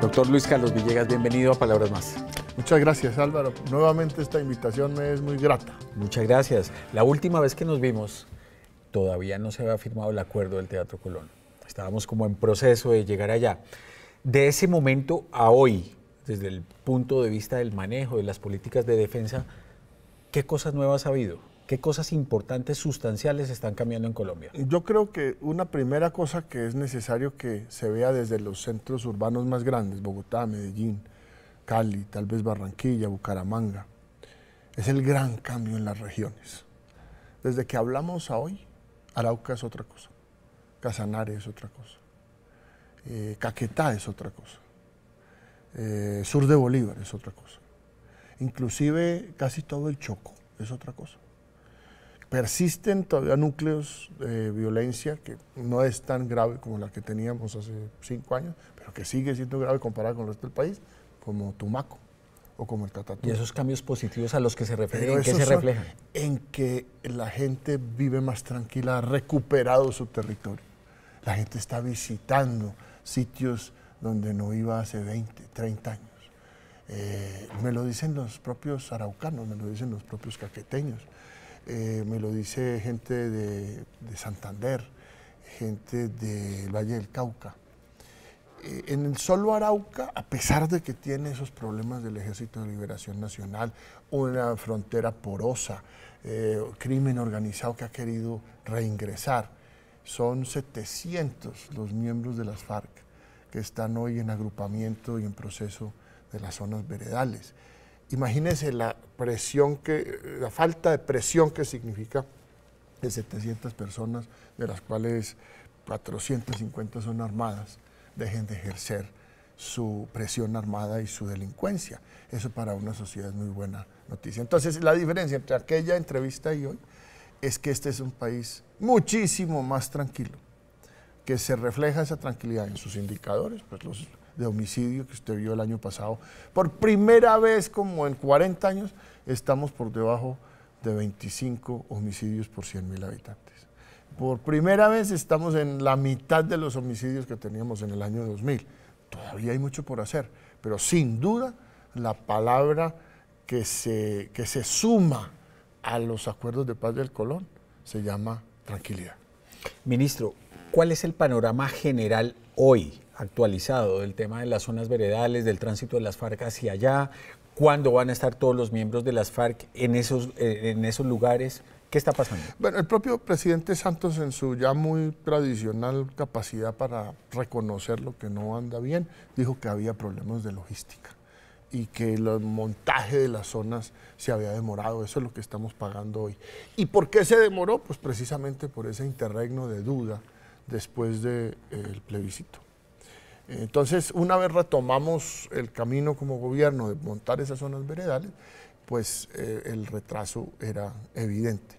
Doctor Luis Carlos Villegas, bienvenido a Palabras Más. Muchas gracias Álvaro. Nuevamente esta invitación me es muy grata. Muchas gracias. La última vez que nos vimos todavía no se había firmado el acuerdo del Teatro Colón. Estábamos como en proceso de llegar allá. De ese momento a hoy, desde el punto de vista del manejo de las políticas de defensa, ¿qué cosas nuevas ha habido? ¿Qué cosas importantes, sustanciales están cambiando en Colombia? Yo creo que una primera cosa que es necesario que se vea desde los centros urbanos más grandes, Bogotá, Medellín, Cali, tal vez Barranquilla, Bucaramanga, es el gran cambio en las regiones. Desde que hablamos a hoy, Arauca es otra cosa, Casanare es otra cosa, eh, Caquetá es otra cosa, eh, Sur de Bolívar es otra cosa, inclusive casi todo el Choco es otra cosa persisten todavía núcleos de violencia que no es tan grave como la que teníamos hace cinco años, pero que sigue siendo grave comparado con el resto del país, como Tumaco o como el Catatumbo. ¿Y esos cambios positivos a los que se refieren, en qué se reflejan? En que la gente vive más tranquila, ha recuperado su territorio. La gente está visitando sitios donde no iba hace 20, 30 años. Eh, me lo dicen los propios araucanos, me lo dicen los propios caqueteños. Eh, me lo dice gente de, Santander, gente del Valle del Cauca. Eh, en el solo Arauca, a pesar de que tiene esos problemas del Ejército de Liberación Nacional, una frontera porosa, eh, crimen organizado que ha querido reingresar, son 700 los miembros de las FARC que están hoy en agrupamiento y en proceso de las zonas veredales. Imagínense la presión que, la falta de presión que significa de 700 personas, de las cuales 450 son armadas, dejen de ejercer su presión armada y su delincuencia. Eso para una sociedad es muy buena noticia. Entonces, la diferencia entre aquella entrevista y hoy es que este es un país muchísimo más tranquilo, que se refleja esa tranquilidad en sus indicadores, pues los de homicidio que usted vio el año pasado. Por primera vez como en 40 años estamos por debajo de 25 homicidios por 100.000 habitantes. Por primera vez estamos en la mitad de los homicidios que teníamos en el año 2000. Todavía hay mucho por hacer, pero sin duda la palabra que se, que se suma a los acuerdos de paz del Colón se llama tranquilidad. Ministro, ¿cuál es el panorama general hoy actualizado del tema de las zonas veredales, del tránsito de las FARC hacia allá, cuándo van a estar todos los miembros de las FARC en esos, eh, en esos lugares. ¿Qué está pasando? Bueno, el propio presidente Santos en su ya muy tradicional capacidad para reconocer lo que no anda bien, dijo que había problemas de logística y que el montaje de las zonas se había demorado. Eso es lo que estamos pagando hoy. ¿Y por qué se demoró? Pues precisamente por ese interregno de duda después del eh, plebiscito. Entonces, una vez retomamos el camino como gobierno de montar esas zonas veredales, pues eh, el retraso era evidente.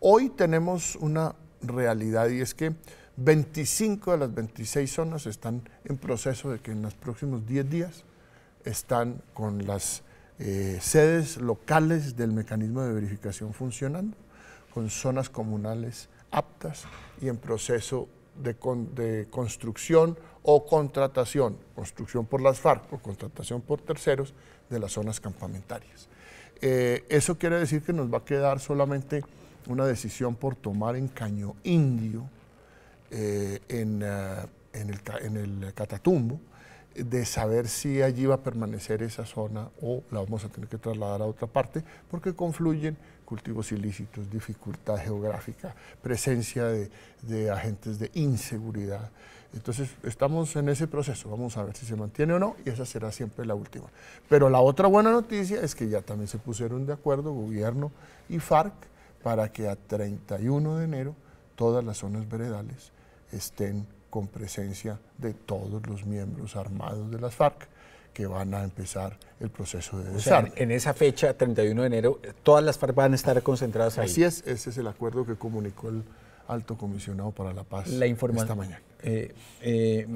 Hoy tenemos una realidad y es que 25 de las 26 zonas están en proceso de que en los próximos 10 días están con las eh, sedes locales del mecanismo de verificación funcionando, con zonas comunales aptas y en proceso de, construcción o contratación, construcción por las FARC o contratación por terceros de las zonas campamentarias. Eh, eso quiere decir que nos va a quedar solamente una decisión por tomar en Caño Indio, eh, eh, en el Catatumbo, de saber si allí va a permanecer esa zona o la vamos a tener que trasladar a otra parte, porque confluyen cultivos ilícitos, dificultad geográfica, presencia de, agentes de inseguridad. Entonces, estamos en ese proceso, vamos a ver si se mantiene o no, y esa será siempre la última. Pero la otra buena noticia es que ya también se pusieron de acuerdo gobierno y FARC para que a 31 de enero todas las zonas veredales estén con presencia de todos los miembros armados de las FARC que van a empezar el proceso de desarme. O sea, en esa fecha, 31 de enero, todas las FARC van a estar concentradas ahí. Así es, ese es el acuerdo que comunicó el alto comisionado para la paz esta mañana. Eh, eh,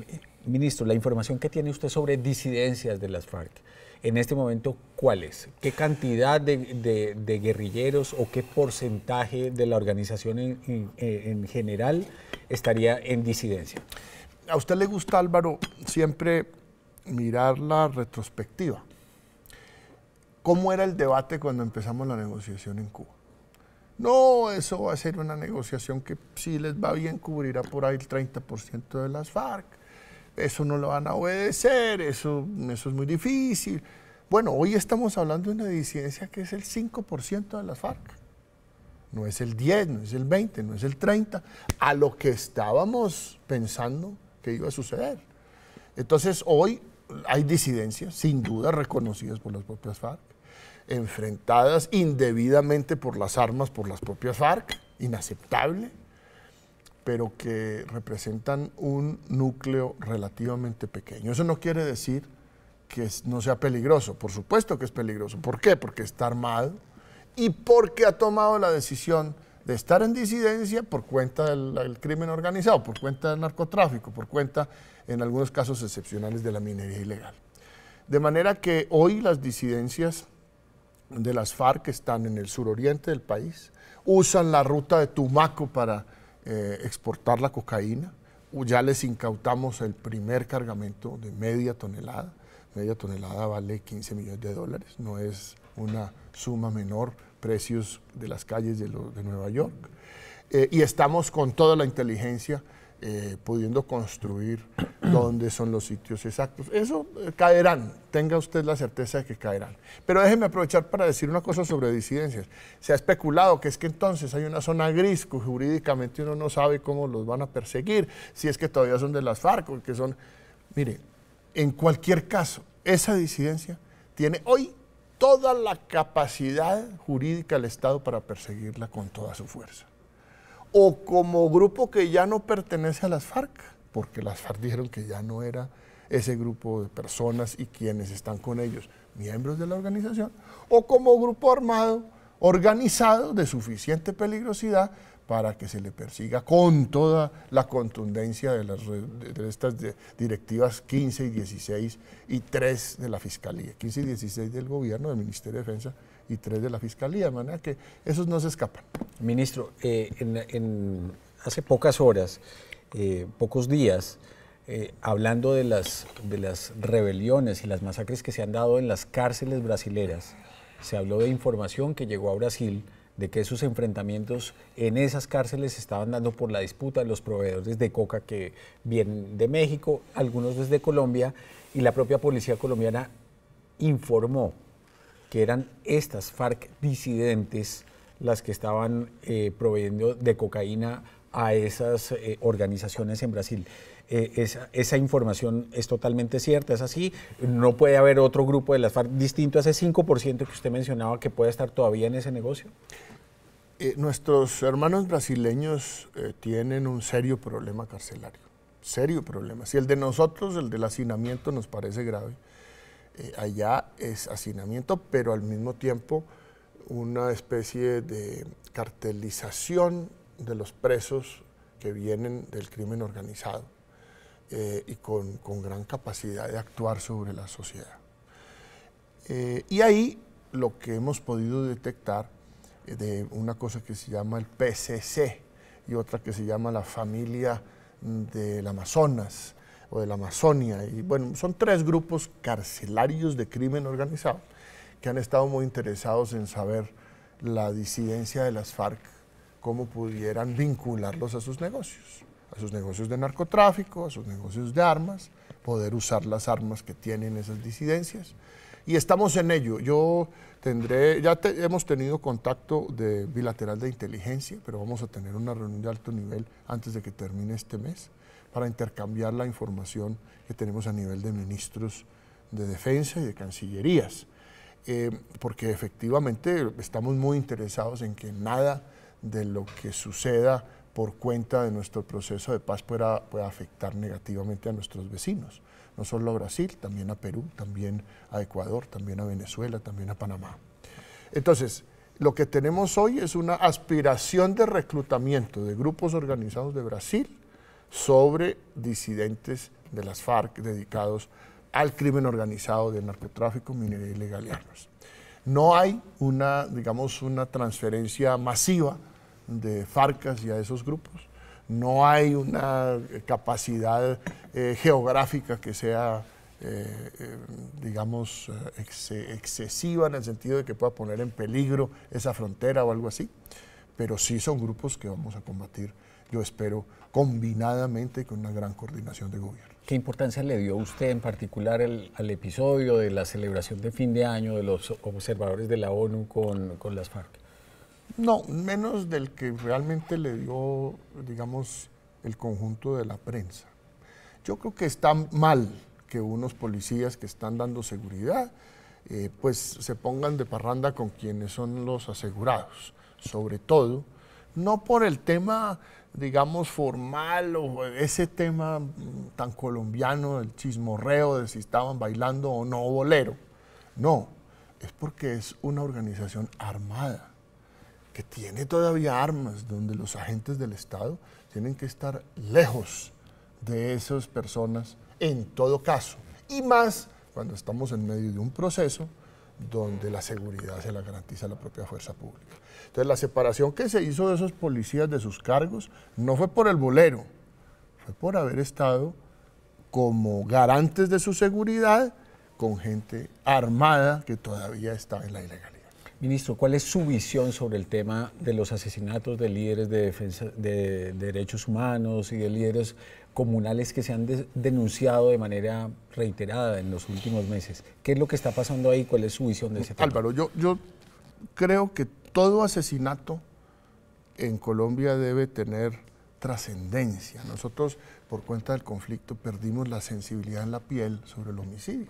ministro, la información que tiene usted sobre disidencias de las FARC en este momento, ¿cuál es? ¿Qué cantidad de, guerrilleros o qué porcentaje de la organización en, general estaría en disidencia? A usted le gusta, Álvaro, siempre mirar la retrospectiva. ¿Cómo era el debate cuando empezamos la negociación en Cuba? No, eso va a ser una negociación que si les va bien cubrirá por ahí el 30% de las FARC eso no lo van a obedecer, eso, eso es muy difícil. Bueno, hoy estamos hablando de una disidencia que es el 5% de las FARC. No es el 10, no es el 20, no es el 30, a lo que estábamos pensando que iba a suceder. Entonces hoy hay disidencias, sin duda reconocidas por las propias FARC, enfrentadas indebidamente por las armas por las propias FARC, inaceptable pero que representan un núcleo relativamente pequeño. Eso no quiere decir que no sea peligroso, por supuesto que es peligroso. ¿Por qué? Porque está armado y porque ha tomado la decisión de estar en disidencia por cuenta del, crimen organizado, por cuenta del narcotráfico, por cuenta, en algunos casos excepcionales, de la minería ilegal. De manera que hoy las disidencias de las FARC que están en el suroriente del país usan la ruta de Tumaco para eh, exportar la cocaína. Ya les incautamos el primer cargamento de media tonelada. Media tonelada vale 15 millones de dólares, no es una suma menor, precios de las calles de, Nueva York. Eh, y estamos con toda la inteligencia eh, pudiendo construir dónde son los sitios exactos. Eso eh, caerán, tenga usted la certeza de que caerán. Pero déjeme aprovechar para decir una cosa sobre disidencias. Se ha especulado que es que entonces hay una zona gris que jurídicamente uno no sabe cómo los van a perseguir, si es que todavía son de las FARC que son... Mire, en cualquier caso, esa disidencia tiene hoy toda la capacidad jurídica del Estado para perseguirla con toda su fuerza o como grupo que ya no pertenece a las FARC, porque las FARC dijeron que ya no era ese grupo de personas y quienes están con ellos, miembros de la organización, o como grupo armado organizado de suficiente peligrosidad para que se le persiga con toda la contundencia de, las, de estas directivas 15 y 16 y 3 de la Fiscalía, 15 y 16 del gobierno, del Ministerio de Defensa y tres de la Fiscalía, manera que esos no se escapan. Ministro, eh, en, hace pocas horas, eh, pocos días, eh, hablando de las, de las rebeliones y las masacres que se han dado en las cárceles brasileras, se habló de información que llegó a Brasil de que esos enfrentamientos en esas cárceles se estaban dando por la disputa de los proveedores de coca que vienen de México, algunos desde Colombia, y la propia policía colombiana informó que eran estas FARC disidentes las que estaban eh, proveyendo de cocaína a esas eh, organizaciones en Brasil. Eh, esa, información es totalmente cierta, es así. No puede haber otro grupo de las FARC distinto a ese 5% que usted mencionaba que puede estar todavía en ese negocio. nuestros hermanos brasileños tienen un serio problema carcelario, serio problema. Si el de nosotros, el del hacinamiento, nos parece grave, eh, allá es hacinamiento, pero al mismo tiempo una especie de cartelización de los presos que vienen del crimen organizado eh, y con, gran capacidad de actuar sobre la sociedad. Eh, y ahí lo que hemos podido detectar de una cosa que se llama el PCC y otra que se llama la familia mm, del Amazonas, o de la Amazonia. Y bueno, son tres grupos carcelarios de crimen organizado que han estado muy interesados en saber la disidencia de las FARC, cómo pudieran vincularlos a sus negocios, a sus negocios de narcotráfico, a sus negocios de armas, poder usar las armas que tienen esas disidencias. Y estamos en ello. Yo tendré, ya hemos tenido contacto de bilateral de inteligencia, pero vamos a tener una reunión de alto nivel antes de que termine este mes para intercambiar la información que tenemos a nivel de ministros de Defensa y de Cancillerías, eh, porque efectivamente estamos muy interesados en que nada de lo que suceda por cuenta de nuestro proceso de paz pueda, pueda afectar negativamente a nuestros vecinos, no solo a Brasil, también a Perú, también a Ecuador, también a Venezuela, también a Panamá. Entonces, lo que tenemos hoy es una aspiración de reclutamiento de grupos organizados de Brasil, sobre disidentes de las FARC dedicados al crimen organizado de narcotráfico, minería ilegal y armas. No hay una, digamos, una transferencia masiva de FARC a esos grupos, no hay una capacidad eh, geográfica que sea eh, eh, digamos, excesiva en el sentido de que pueda poner en peligro esa frontera o algo así, pero sí son grupos que vamos a combatir, yo espero, combinadamente con una gran coordinación de gobierno. ¿Qué importancia le dio usted en particular al episodio de la celebración de fin de año de los observadores de la ONU con, las FARC? No, menos del que realmente le dio, digamos, el conjunto de la prensa. Yo creo que está mal que unos policías que están dando seguridad, eh, pues se pongan de parranda con quienes son los asegurados, sobre todo, no por el tema digamos, formal o ese tema tan colombiano el chismorreo de si estaban bailando o no bolero. No, es porque es una organización armada que tiene todavía armas donde los agentes del Estado tienen que estar lejos de esas personas en todo caso. Y más cuando estamos en medio de un proceso donde la seguridad se la garantiza la propia fuerza pública. Entonces, la separación que se hizo de esos policías de sus cargos no fue por el bolero, fue por haber estado como garantes de su seguridad con gente armada que todavía está en la ilegalidad. Ministro, ¿cuál es su visión sobre el tema de los asesinatos de líderes de defensa de, derechos humanos y de líderes comunales que se han denunciado de manera reiterada en los últimos meses? ¿Qué es lo que está pasando ahí? ¿Cuál es su visión de ese tema? Álvaro, yo, yo creo que todo asesinato en Colombia debe tener trascendencia. Nosotros, por cuenta del conflicto, perdimos la sensibilidad en la piel sobre el homicidio.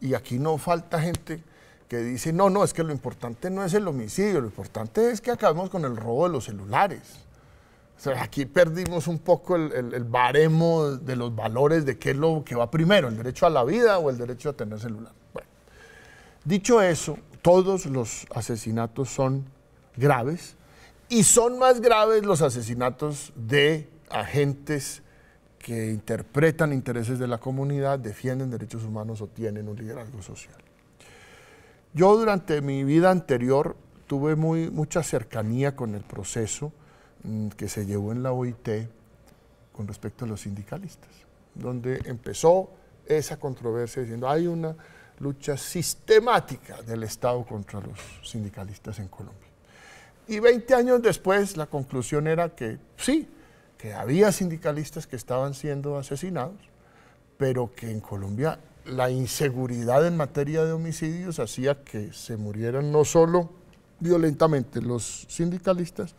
Y aquí no falta gente que dice, no, no, es que lo importante no es el homicidio, lo importante es que acabemos con el robo de los celulares. O sea, aquí perdimos un poco el, baremo de los valores de qué es lo que va primero, el derecho a la vida o el derecho a tener celular. Bueno, dicho eso, todos los asesinatos son graves y son más graves los asesinatos de agentes que interpretan intereses de la comunidad, defienden derechos humanos o tienen un liderazgo social. Yo durante mi vida anterior tuve muy, mucha cercanía con el proceso mm, que se llevó en la OIT con respecto a los sindicalistas, donde empezó esa controversia diciendo hay una lucha sistemática del Estado contra los sindicalistas en Colombia. Y 20 años después la conclusión era que sí, que había sindicalistas que estaban siendo asesinados, pero que en Colombia la inseguridad en materia de homicidios hacía que se murieran no solo violentamente los sindicalistas,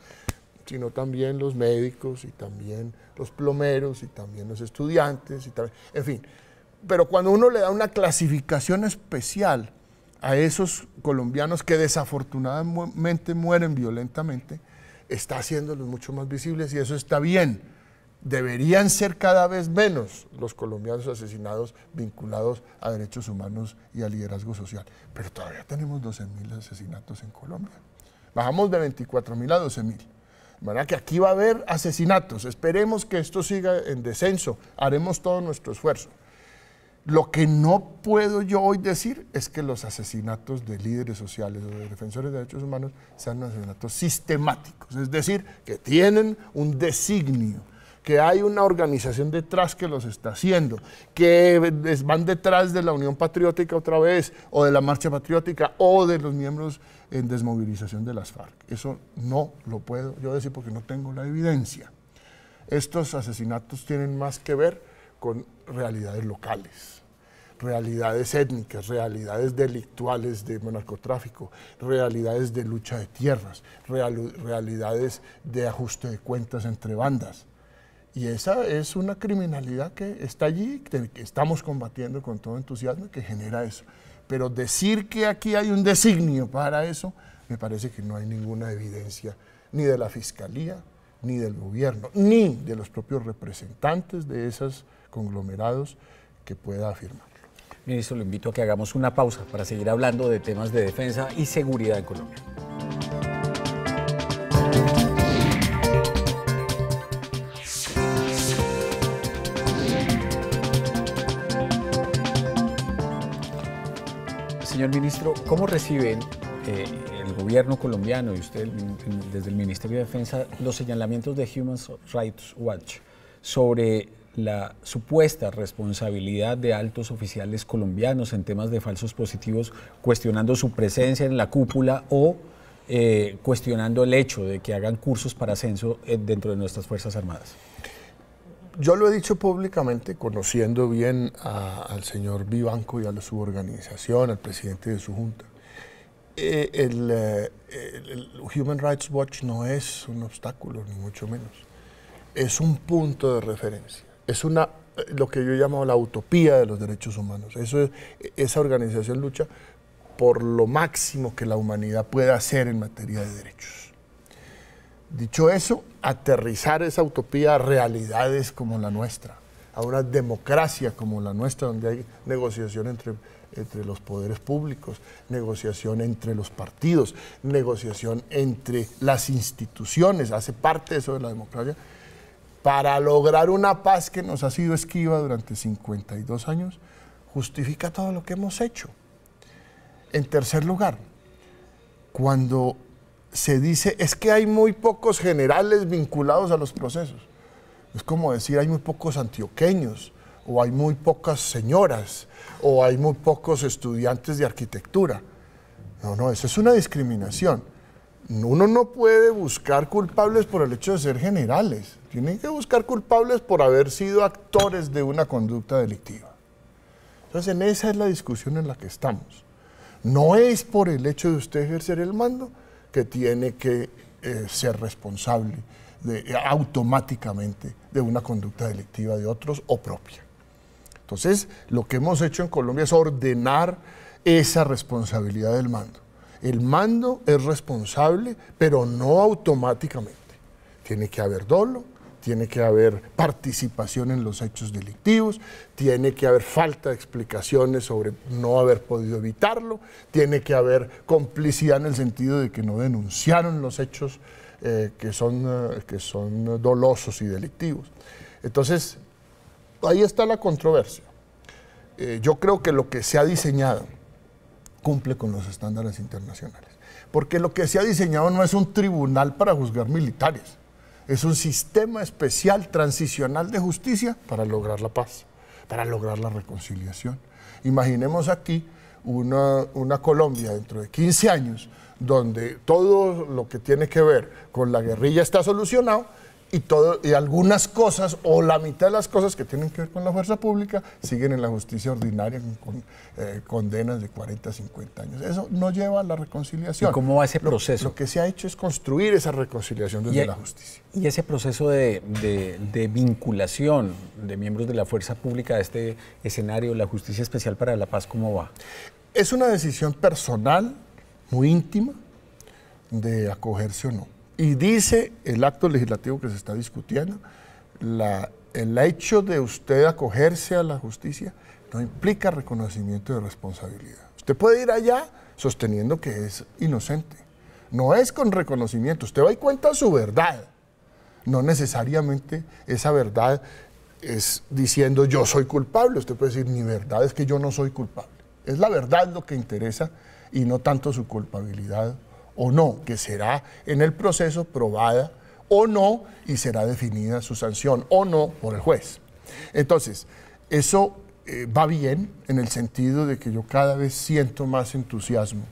sino también los médicos y también los plomeros y también los estudiantes y en fin, pero cuando uno le da una clasificación especial a esos colombianos que desafortunadamente mueren violentamente, está haciéndolos mucho más visibles y eso está bien. Deberían ser cada vez menos los colombianos asesinados vinculados a derechos humanos y a liderazgo social. Pero todavía tenemos 12.000 asesinatos en Colombia. Bajamos de 24.000 a 12.000. mil. que aquí va a haber asesinatos. Esperemos que esto siga en descenso. Haremos todo nuestro esfuerzo. Lo que no puedo yo hoy decir es que los asesinatos de líderes sociales o de defensores de derechos humanos sean asesinatos sistemáticos, es decir, que tienen un designio, que hay una organización detrás que los está haciendo, que van detrás de la Unión Patriótica otra vez, o de la Marcha Patriótica, o de los miembros en desmovilización de las FARC. Eso no lo puedo yo decir porque no tengo la evidencia. Estos asesinatos tienen más que ver con realidades locales realidades étnicas, realidades delictuales de narcotráfico, realidades de lucha de tierras, realidades de ajuste de cuentas entre bandas. Y esa es una criminalidad que está allí, que estamos combatiendo con todo entusiasmo que genera eso. Pero decir que aquí hay un designio para eso, me parece que no hay ninguna evidencia ni de la Fiscalía, ni del gobierno, ni de los propios representantes de esos conglomerados que pueda afirmar. Ministro, le invito a que hagamos una pausa para seguir hablando de temas de defensa y seguridad en Colombia. Señor ministro, ¿cómo reciben eh, el gobierno colombiano y usted desde el Ministerio de Defensa los señalamientos de Human Rights Watch sobre la supuesta responsabilidad de altos oficiales colombianos en temas de falsos positivos, cuestionando su presencia en la cúpula o eh, cuestionando el hecho de que hagan cursos para ascenso eh, dentro de nuestras Fuerzas Armadas? Yo lo he dicho públicamente, conociendo bien al señor Vivanco y a su organización, al presidente de su junta. Eh, el Human Rights Watch no es un obstáculo, ni mucho menos es un punto de referencia es una, eh, lo que yo llamo la utopía de los derechos humanos. Eso esa organización lucha por lo máximo que la humanidad pueda hacer en materia de derechos. Dicho eso, aterrizar esa utopía a realidades como la nuestra, a una democracia como la nuestra, donde hay negociación entre, entre los poderes públicos, negociación entre los partidos, negociación entre las instituciones, hace parte eso de la democracia, para lograr una paz que nos ha sido esquiva durante 52 años, justifica todo lo que hemos hecho. En tercer lugar, cuando se dice es que hay muy pocos generales vinculados a los procesos, es como decir hay muy pocos antioqueños, o hay muy pocas señoras, o hay muy pocos estudiantes de arquitectura. No, no, eso es una discriminación uno no puede buscar culpables por el hecho de ser generales. Tienen que buscar culpables por haber sido actores de una conducta delictiva. Entonces, en esa es la discusión en la que estamos. No es por el hecho de usted ejercer el mando que tiene que eh, ser responsable eh, automáticamente de una conducta delictiva de otros o propia. Entonces, lo que hemos hecho en Colombia es ordenar esa responsabilidad del mando. El mando es responsable, pero no automáticamente. Tiene que haber dolo, tiene que haber participación en los hechos delictivos, tiene que haber falta de explicaciones sobre no haber podido evitarlo, tiene que haber complicidad en el sentido de que no denunciaron los hechos eh, que, son, eh, que son dolosos y delictivos. Entonces, ahí está la controversia. Eh, yo creo que lo que se ha diseñado cumple con los estándares internacionales. Porque lo que se ha diseñado no es un tribunal para juzgar militares, es un sistema especial transicional de justicia para lograr la paz, para lograr la reconciliación. Imaginemos aquí una, Colombia dentro de 15 años donde todo lo que tiene que ver con la guerrilla está solucionado y, todo, y algunas cosas, o la mitad de las cosas que tienen que ver con la fuerza pública, siguen en la justicia ordinaria con, eh, condenas de 40, 50 años. Eso no lleva a la reconciliación. ¿Y cómo va ese proceso? Lo, que se ha hecho es construir esa reconciliación desde e- la justicia. Y ese proceso de, vinculación de miembros de la fuerza pública a este escenario, la justicia especial para la paz, ¿cómo va? Es una decisión personal, muy íntima, de acogerse o no y dice el acto legislativo que se está discutiendo, el hecho de usted acogerse a la justicia no implica reconocimiento de responsabilidad. Usted puede ir allá sosteniendo que es inocente. No es con reconocimiento, usted va y cuenta su verdad. No necesariamente esa verdad es diciendo yo soy culpable. Usted puede decir, mi verdad es que yo no soy culpable. Es la verdad lo que interesa y no tanto su culpabilidad o no, que será en el proceso probada o no y será definida su sanción o no por el juez. Entonces, eso eh, va bien en el sentido de que yo cada vez siento más entusiasmo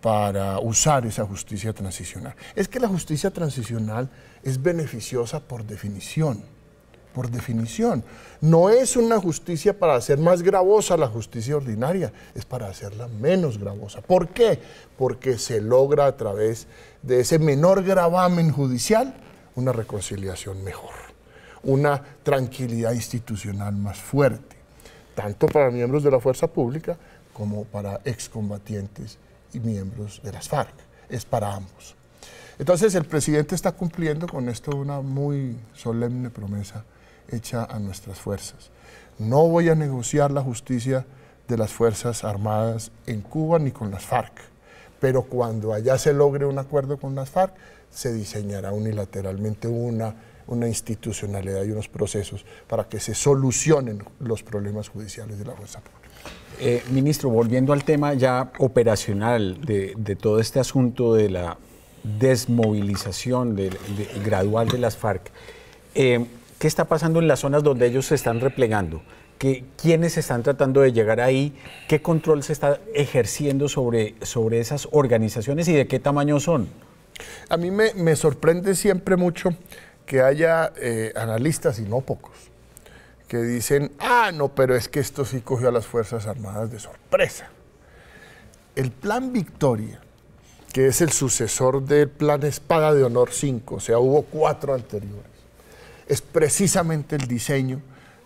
para usar esa justicia transicional. Es que la justicia transicional es beneficiosa por definición por definición. No es una justicia para hacer más gravosa la justicia ordinaria, es para hacerla menos gravosa. ¿Por qué? Porque se logra a través de ese menor gravamen judicial una reconciliación mejor, una tranquilidad institucional más fuerte, tanto para miembros de la fuerza pública como para excombatientes y miembros de las FARC. Es para ambos. Entonces el presidente está cumpliendo con esto una muy solemne promesa hecha a nuestras fuerzas. No voy a negociar la justicia de las Fuerzas Armadas en Cuba ni con las FARC, pero cuando allá se logre un acuerdo con las FARC, se diseñará unilateralmente una, una institucionalidad y unos procesos para que se solucionen los problemas judiciales de la fuerza pública. Eh, ministro, volviendo al tema ya operacional de, de todo este asunto de la desmovilización del gradual de las FARC, eh, ¿Qué está pasando en las zonas donde ellos se están replegando? ¿Qué, ¿Quiénes están tratando de llegar ahí? ¿Qué control se está ejerciendo sobre, sobre esas organizaciones y de qué tamaño son? A mí me, sorprende siempre mucho que haya eh, analistas y no pocos que dicen, ah, no, pero es que esto sí cogió a las Fuerzas Armadas de sorpresa. El Plan Victoria, que es el sucesor del Plan Espada de Honor 5, o sea, hubo cuatro anteriores es precisamente el diseño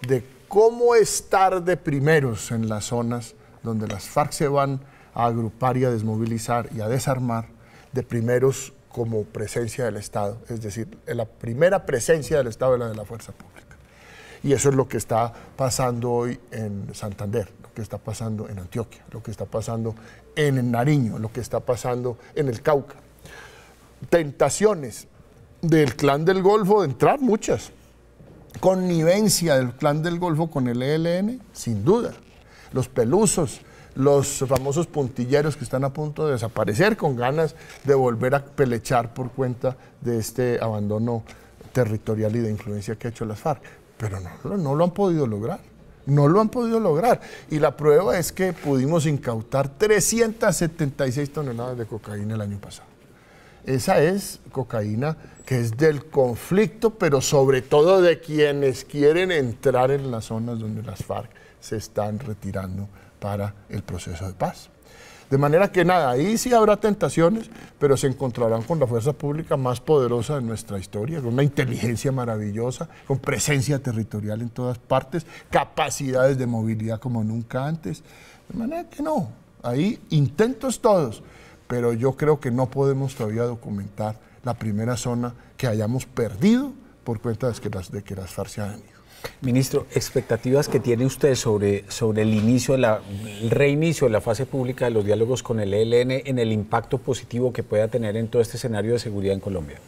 de cómo estar de primeros en las zonas donde las FARC se van a agrupar y a desmovilizar y a desarmar, de primeros como presencia del Estado, es decir, la primera presencia del Estado es la de la fuerza pública. Y eso es lo que está pasando hoy en Santander, lo que está pasando en Antioquia, lo que está pasando en Nariño, lo que está pasando en el Cauca. Tentaciones del clan del Golfo de entrar muchas. Connivencia del clan del Golfo con el ELN, sin duda. Los pelusos, los famosos puntilleros que están a punto de desaparecer con ganas de volver a pelechar por cuenta de este abandono territorial y de influencia que ha hecho las FARC. Pero no, no lo han podido lograr. No lo han podido lograr. Y la prueba es que pudimos incautar 376 toneladas de cocaína el año pasado. Esa es cocaína que es del conflicto, pero sobre todo de quienes quieren entrar en las zonas donde las FARC se están retirando para el proceso de paz. De manera que nada, ahí sí habrá tentaciones, pero se encontrarán con la fuerza pública más poderosa de nuestra historia, con una inteligencia maravillosa, con presencia territorial en todas partes, capacidades de movilidad como nunca antes. De manera que no, ahí intentos todos pero yo creo que no podemos todavía documentar la primera zona que hayamos perdido por cuenta de que las, de que las FARC se han ido. Ministro, expectativas que tiene usted sobre, sobre el inicio, de reinicio de la fase pública de los diálogos con el ELN en el impacto positivo que pueda tener en todo este escenario de seguridad en Colombia.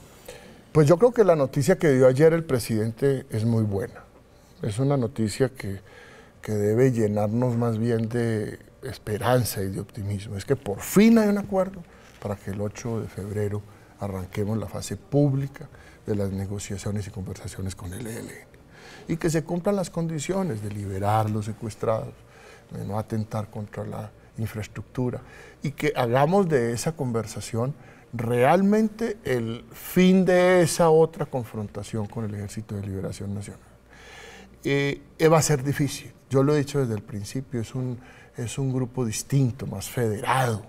Pues yo creo que la noticia que dio ayer el presidente es muy buena. Es una noticia que debe llenarnos más bien de esperanza y de optimismo es que por fin hay un acuerdo para que el 8 de febrero arranquemos la fase pública de las negociaciones y conversaciones con el ELN y que se cumplan las condiciones de liberar los secuestrados, de no atentar contra la infraestructura y que hagamos de esa conversación realmente el fin de esa otra confrontación con el Ejército de Liberación Nacional. Eh, eh, va a ser difícil, yo lo he dicho desde el principio, es un es un grupo distinto, más federado,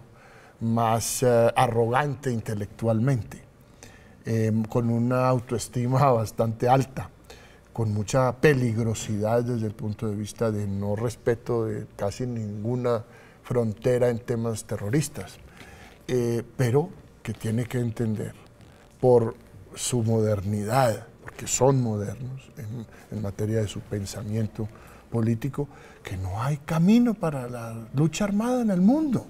más eh, arrogante intelectualmente, em, con una autoestima bastante alta, con mucha peligrosidad desde el punto de vista de no respeto de casi ninguna frontera en temas terroristas, eh, pero que tiene que entender por su modernidad, porque son modernos en materia de su pensamiento político, que no hay camino para la lucha armada en el mundo.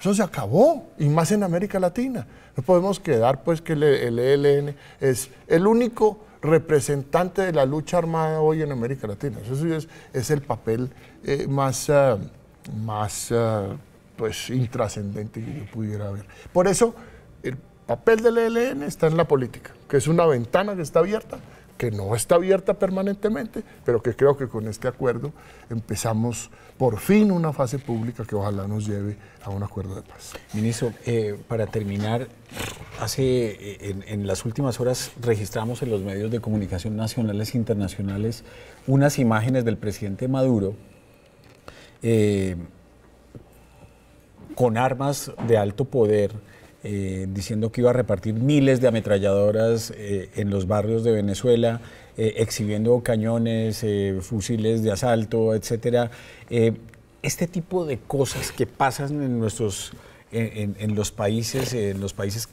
Eso se acabó, y más en América Latina. No podemos quedar pues que el, ELN e es el único representante de la lucha armada hoy en América Latina. Eso es, es el papel eh, más, eh, más eh, pues, intrascendente que pudiera haber Por eso el papel del ELN está en la política, que es una ventana que está abierta que no está abierta permanentemente, pero que creo que con este acuerdo empezamos por fin una fase pública que ojalá nos lleve a un acuerdo de paz. Ministro, eh, para terminar, hace eh, en, las últimas horas registramos en los medios de comunicación nacionales e internacionales unas imágenes del presidente Maduro. Eh, con armas de alto poder, eh, diciendo que iba a repartir miles de ametralladoras eh, en los barrios de Venezuela, eh, exhibiendo cañones, fusiles de asalto, etc. este tipo de cosas que pasan en nuestros, los países, en los países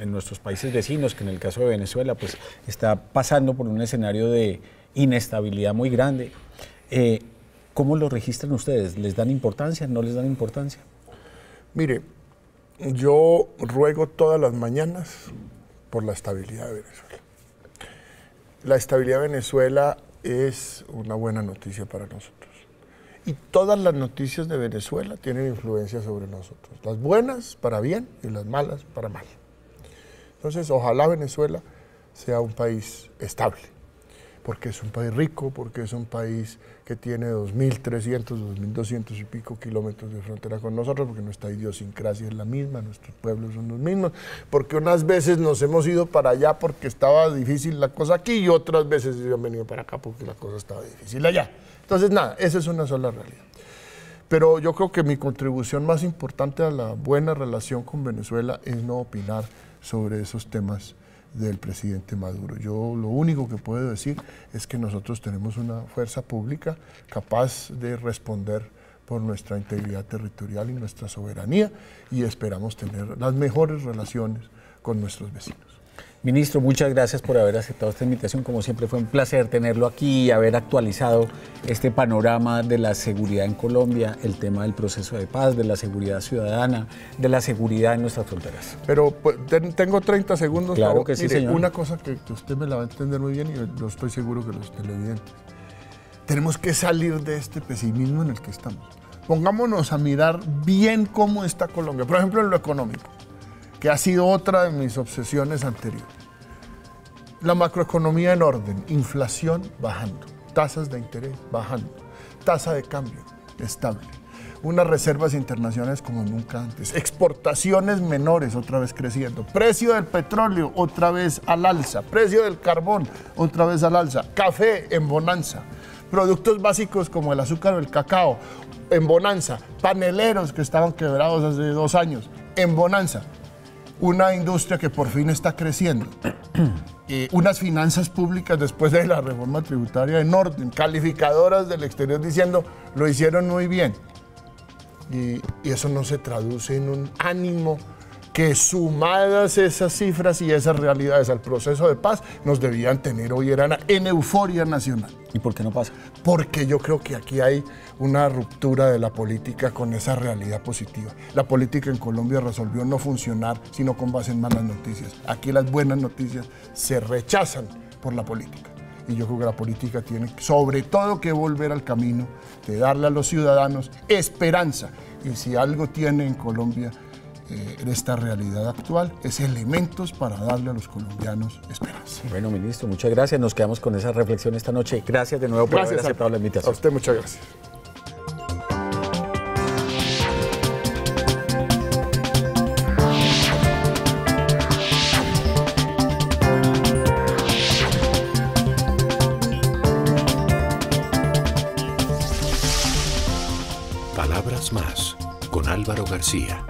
en nuestros países vecinos, que en el caso de Venezuela, pues está pasando por un escenario de inestabilidad muy grande. ¿Cómo lo registran ustedes? ¿Les dan importancia? ¿No les dan importancia? Mire, yo ruego todas las mañanas por la estabilidad de Venezuela. La estabilidad de Venezuela es una buena noticia para nosotros. Y todas las noticias de Venezuela tienen influencia sobre nosotros. Las buenas para bien y las malas para mal. Entonces, ojalá Venezuela sea un país estable porque es un país rico, porque es un país que tiene 2.300, 2.200 y pico kilómetros de frontera con nosotros, porque nuestra idiosincrasia es la misma, nuestros pueblos son los mismos, porque unas veces nos hemos ido para allá porque estaba difícil la cosa aquí y otras veces hemos venido para acá porque la cosa estaba difícil allá. Entonces, nada, esa es una sola realidad. Pero yo creo que mi contribución más importante a la buena relación con Venezuela es no opinar sobre esos temas del presidente Maduro. Yo lo único que puedo decir es que nosotros tenemos una fuerza pública capaz de responder por nuestra integridad territorial y nuestra soberanía y esperamos tener las mejores relaciones con nuestros vecinos. Ministro, muchas gracias por haber aceptado esta invitación. Como siempre fue un placer tenerlo aquí y haber actualizado este panorama de la seguridad en Colombia, el tema del proceso de paz, de la seguridad ciudadana, de la seguridad en nuestras fronteras. Pero pues, tengo 30 segundos. Claro que sí, Una cosa que, usted me la va a entender muy bien y yo estoy seguro que los televidentes. Tenemos que salir de este pesimismo en el que estamos. Pongámonos a mirar bien cómo está Colombia, por ejemplo en lo económico que ha sido otra de mis obsesiones anteriores. La macroeconomía en orden, inflación bajando, tasas de interés bajando, tasa de cambio estable, unas reservas internacionales como nunca antes, exportaciones menores otra vez creciendo, precio del petróleo otra vez al alza, precio del carbón otra vez al alza, café en bonanza, productos básicos como el azúcar o el cacao en bonanza, paneleros que estaban quebrados hace dos años en bonanza una industria que por fin está creciendo, eh, unas finanzas públicas después de la reforma tributaria en orden, calificadoras del exterior diciendo lo hicieron muy bien. Y, y eso no se traduce en un ánimo que sumadas esas cifras y esas realidades al proceso de paz nos debían tener hoy en euforia nacional. ¿Y por qué no pasa? Porque yo creo que aquí hay una ruptura de la política con esa realidad positiva. La política en Colombia resolvió no funcionar sino con base en malas noticias. Aquí las buenas noticias se rechazan por la política y yo creo que la política tiene sobre todo que volver al camino de darle a los ciudadanos esperanza. Y si algo tiene en Colombia eh, en esta realidad actual, es elementos para darle a los colombianos esperanza. Bueno, ministro, muchas gracias. Nos quedamos con esa reflexión esta noche. Gracias de nuevo por haber aceptado la invitación. A usted muchas gracias. Palabras más con Álvaro García.